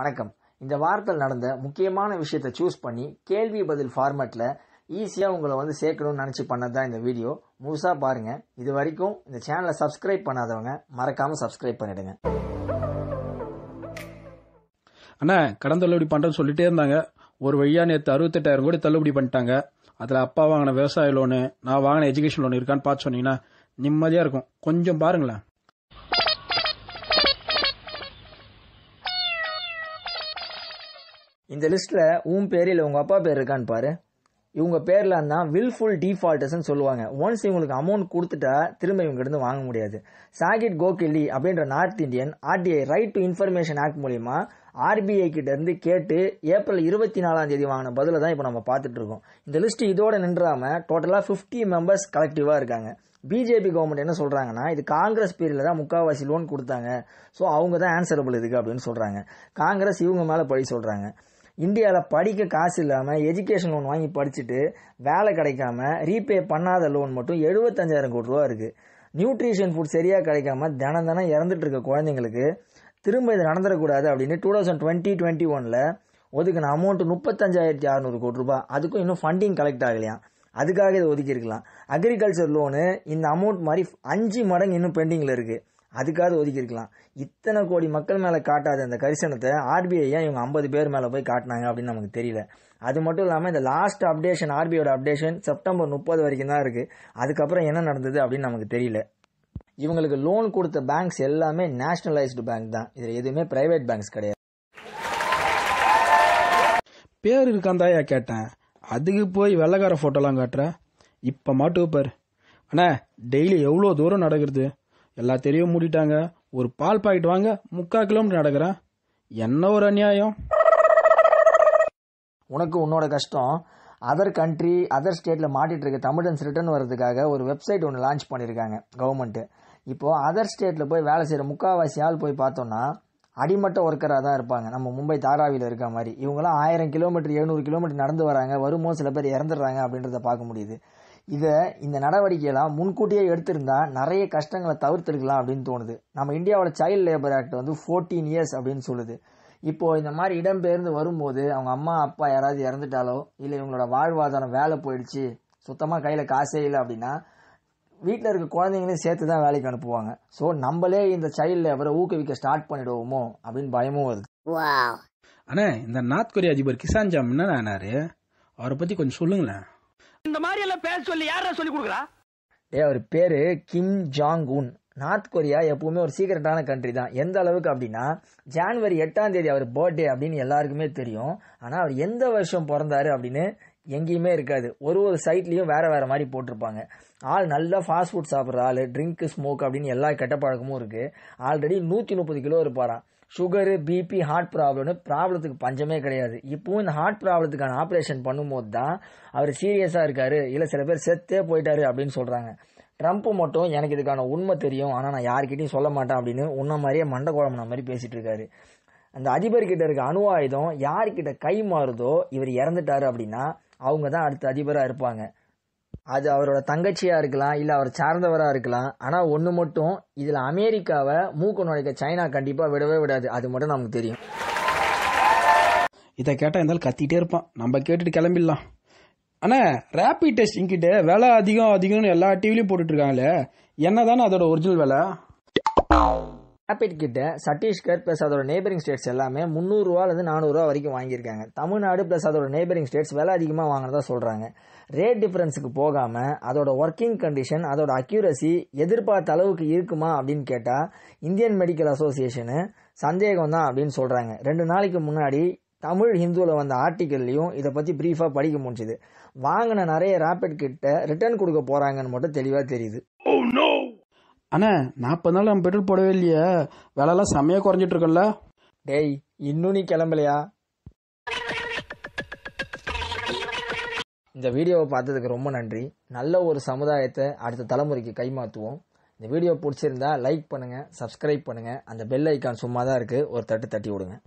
வணக்கம் இந்த வாரத்தில் நடந்த முக்கியமான விஷயத்தை சூஸ் பண்ணி கேள்வி பதில் ஃபார்மேட்டில் ஈஸியாக உங்களை வந்து சேர்க்கணும்னு நினச்சி பண்ணது தான் இந்த வீடியோ முழுசாக பாருங்கள் இது வரைக்கும் இந்த சேனலை சப்ஸ்கிரைப் பண்ணாதவங்க மறக்காமல் சப்ஸ்கிரைப் பண்ணிடுங்க அண்ணா கடன் தள்ளுபடி பண்ணுறேன்னு சொல்லிட்டே இருந்தாங்க ஒரு வழியாக நேற்று அறுபத்தெட்டாயிரம் கோடி தள்ளுபடி பண்ணிட்டாங்க அதில் அப்பா வாங்கின விவசாய லோனு நான் வாங்கின எஜுகேஷன் லோன் இருக்கான்னு பார்த்து சொன்னீங்கன்னா நிம்மதியாக இருக்கும் கொஞ்சம் பாருங்களேன் இந்த லிஸ்ட்டில் உன் பேர் இல்லை உங்கள் அப்பா பேர் இருக்கான்னு பாரு இவங்க பேரில் இருந்தால் வில்ஃபுல் டிஃபால்ட்டர்ஸ்ன்னு சொல்லுவாங்க ஒன்ஸ் இவங்களுக்கு அமௌண்ட் கொடுத்துட்டா திரும்ப இவங்ககிட்ட வாங்க முடியாது சாகிட் கோகில்லி அப்படின்ற north Indian RTI right to information act மூலிமா ஆர்பிஐ கிட்ட இருந்து கேட்டு ஏப்ரல் இருபத்தி நாலாம் தேதி வாங்கின பதில தான் இப்போ நம்ம பார்த்துட்டு இருக்கோம் இந்த லிஸ்ட் இதோட நின்றாம டோட்டலாக ஃபிஃப்டி மெம்பர்ஸ் கலெக்டிவாக இருக்காங்க பிஜேபி கவர்மெண்ட் என்ன சொல்கிறாங்கன்னா இது காங்கிரஸ் பீரியடில் தான் முக்கால்வாசி லோன் கொடுத்தாங்க ஸோ அவங்க தான் ஆன்சரபிள் இதுக்கு அப்படின்னு சொல்கிறாங்க காங்கிரஸ் இவங்க மேலே பழி சொல்கிறாங்க இந்தியாவில் படிக்க காசு இல்லாமல் எஜுகேஷன் லோன் வாங்கி படிச்சுட்டு வேலை கிடைக்காம ரீபே பண்ணாத லோன் மட்டும் எழுபத்தஞ்சாயிரம் கோடி ரூபா இருக்குது நியூட்ரிஷன் ஃபுட் சரியாக கிடைக்காம தினம் தினம் இறந்துட்டு இருக்க குழந்தைங்களுக்கு திரும்ப இது நடந்துடக்கூடாது அப்படின்னு டூ தௌசண்ட் டுவெண்ட்டி டுவெண்ட்டி ஒனில் ஒதுக்கின அமௌண்ட் முப்பத்தஞ்சாயிரத்தி அறநூறு கோடி ரூபா அதுக்கும் இன்னும் ஃபண்டிங் கலெக்ட் ஆகலையா அதுக்காக இதை ஒதுக்கியிருக்கலாம் அக்ரிகல்ச்சர் லோனு இந்த அமௌண்ட் மாதிரி அஞ்சு மடங்கு இன்னும் பெண்டிங்கில் இருக்குது அதுக்காவது ஒதுக்கியிருக்கலாம் இத்தனை கோடி மக்கள் மேலே காட்டாத அந்த கரிசனத்தை ஆர்பிஐ ஏன் இவங்க ஐம்பது பேர் மேலே போய் காட்டினாங்க அப்படின்னு நமக்கு தெரியல அது மட்டும் இல்லாமல் இந்த லாஸ்ட் அப்டேஷன் ஆர்பிஐயோட அப்டேஷன் செப்டம்பர் முப்பது வரைக்கும் தான் இருக்குது அதுக்கப்புறம் என்ன நடந்தது அப்படின்னு நமக்கு தெரியல இவங்களுக்கு லோன் கொடுத்த பேங்க்ஸ் எல்லாமே நேஷனலைஸ்டு பேங்க் தான் இதில் எதுவுமே ப்ரைவேட் பேங்க்ஸ் கிடையாது பேர் இருக்காந்தாயா கேட்டேன் அதுக்கு போய் வெள்ளக்கார ஃபோட்டோலாம் காட்டுற இப்போ மாட்டு பேர் அண்ணா டெய்லி எவ்வளோ தூரம் நடக்கிறது எல்லா தெரியும் மூடிட்டாங்க ஒரு பால் பாக்கெட் வாங்க முக்கால் கிலோமீட்டர் நடக்கிறேன் என்ன ஒரு அநியாயம் உனக்கு உன்னோட கஷ்டம் அதர் கண்ட்ரி அதர் ஸ்டேட்டில் மாட்டிகிட்டு இருக்க தமிழன்ஸ் ரிட்டர்ன் வர்றதுக்காக ஒரு வெப்சைட் ஒன்று லான்ச் பண்ணியிருக்காங்க கவர்மெண்ட்டு இப்போது அதர் ஸ்டேட்டில் போய் வேலை செய்கிற முக்கால்வாசி ஆள் போய் பார்த்தோன்னா அடிமட்ட ஒர்க்கராக தான் இருப்பாங்க நம்ம மும்பை தாராவியில் இருக்க மாதிரி இவங்களாம் ஆயிரம் கிலோமீட்டர் எழுநூறு கிலோமீட்டர் நடந்து வராங்க வருமோ சில பேர் இறந்துடுறாங்க அப்படின்றத பார்க்க முடியுது இதை இந்த நடவடிக்கையெல்லாம் முன்கூட்டியே எடுத்திருந்தால் நிறைய கஷ்டங்களை தவிர்த்திருக்கலாம் அப்படின்னு தோணுது நம்ம இந்தியாவோட சைல்டு லேபர் ஆக்ட் வந்து ஃபோர்டீன் இயர்ஸ் அப்படின்னு சொல்லுது இப்போது இந்த மாதிரி இடம்பெயர்ந்து வரும்போது அவங்க அம்மா அப்பா யாராவது இறந்துட்டாலோ இல்லை இவங்களோட வாழ்வாதாரம் வேலை போயிடுச்சு சுத்தமாக கையில் காசே இல்லை அப்படின்னா வீட்டில் இருக்க குழந்தைங்களையும் சேர்த்து தான் வேலைக்கு அனுப்புவாங்க ஸோ நம்மளே இந்த சைல்டு லேபரை ஊக்குவிக்க ஸ்டார்ட் பண்ணிடுவோமோ அப்படின்னு பயமும் வருது ஆனால் இந்த நார்த் கொரிய அதிபர் கிசான் ஜாம் என்ன ஆனாரு அவரை பற்றி கொஞ்சம் சொல்லுங்களேன் இந்த மாதிரி எல்லாம் பேச சொல்லி யார சொல்லி கொடுக்குறா ஏ அவர் பேரு Kim Jong Un North Korea எப்பவுமே ஒரு சீக்கிரட்டான கண்ட்ரி தான் எந்த அளவுக்கு அப்படின்னா ஜான்வரி எட்டாம் தேதி அவர் பர்த்டே அப்படின்னு எல்லாருக்குமே தெரியும் ஆனால் அவர் எந்த வருஷம் பிறந்தாரு அப்படின்னு எங்கேயுமே இருக்காது ஒரு ஒரு சைட்லேயும் வேறு வேறு மாதிரி போட்டிருப்பாங்க ஆள் நல்லா ஃபாஸ்ட் ஃபுட் சாப்பிட்ற ஆள் ட்ரிங்க் ஸ்மோக் அப்படின்னு எல்லா கெட்ட பழக்கமும் இருக்குது ஆல்ரெடி நூற்றி முப்பது கிலோ இருப்பாரான் சுகரு பிபி ஹார்ட் ப்ராப்ளம்னு ப்ராப்ளத்துக்கு பஞ்சமே கிடையாது இப்போவும் இந்த ஹார்ட் ப்ராப்ளத்துக்கான ஆப்ரேஷன் பண்ணும்போது தான் அவர் சீரியஸாக இருக்காரு இல்லை சில பேர் செத்தே போயிட்டாரு அப்படின்னு சொல்கிறாங்க ட்ரம்ப் மட்டும் எனக்கு இதுக்கான உண்மை தெரியும் ஆனால் நான் யார்கிட்டையும் சொல்ல மாட்டேன் அப்படின்னு உன்ன மாதிரியே மண்டை குழம்புன மாதிரி பேசிகிட்டு இருக்காரு அந்த அதிபர்கிட்ட இருக்க அணு ஆயுதம் யார்கிட்ட கை மாறுதோ இவர் இறந்துட்டாரு அப்படின்னா அவங்க தான் அடுத்த அதிபராக இருப்பாங்க அது அவரோட தங்கச்சியாக இருக்கலாம் இல்லை அவர் சார்ந்தவராக இருக்கலாம் ஆனால் ஒன்று மட்டும் இதில் அமெரிக்காவை மூக்க நுழைக்க சைனா கண்டிப்பாக விடவே விடாது அது மட்டும் நமக்கு தெரியும் இதை கேட்டால் இருந்தாலும் கத்திட்டே இருப்பான் நம்ம கேட்டுட்டு கிளம்பிடலாம் ஆனா ரேபிட் டெஸ்டிங் கிட்ட விலை அதிகம் அதிகம்னு எல்லா டிவிலையும் போட்டுட்டு என்ன தானே அதோட ஒரிஜினல் விலை ரேபிட் கிட்ட சத்தீஸ்கர் ப்ளஸ் அதோட நேபரிங் ஸ்டேட்ஸ் எல்லாமே முந்நூறுரூவாலேருந்து நானூறுரூவா வரைக்கும் வாங்கியிருக்காங்க தமிழ்நாடு ப்ளஸ் அதோட நேபரிங் ஸ்டேட்ஸ் விலை அதிகமாக வாங்கினதா சொல்கிறாங்க ரேட் டிஃப்ரென்ஸுக்கு போகாமல் அதோட ஒர்க்கிங் கண்டிஷன் அதோட அக்யூரசி எதிர்பார்த்த அளவுக்கு இருக்குமா அப்படின்னு கேட்டால் இந்தியன் மெடிக்கல் அசோசியேஷனு சந்தேகம் தான் அப்படின்னு சொல்கிறாங்க ரெண்டு நாளைக்கு முன்னாடி தமிழ் ஹிந்துவில் வந்த ஆர்டிக்கல்லையும் இதை பற்றி ப்ரீஃபாக படிக்க முடிஞ்சுது வாங்கின நிறைய ரேபிட் கிட்ட ரிட்டர்ன் கொடுக்க போகிறாங்கன்னு மட்டும் தெளிவாக தெரியுது oh, அண்ணா நாற்பது நாள் நம்ம பெட்ரோல் போடவே இல்லையா விலைலாம் செம்மையாக குறைஞ்சிட்டு இருக்கல டேய் இன்னும் நீ கிளம்பலையா இந்த வீடியோவை பார்த்ததுக்கு ரொம்ப நன்றி நல்ல ஒரு சமுதாயத்தை அடுத்த தலைமுறைக்கு கைமாற்றுவோம் இந்த வீடியோ பிடிச்சிருந்தா லைக் பண்ணுங்கள் சப்ஸ்கிரைப் பண்ணுங்கள் அந்த பெல் ஐக்கான் சும்மா தான் இருக்குது ஒரு தட்டு தட்டி விடுங்க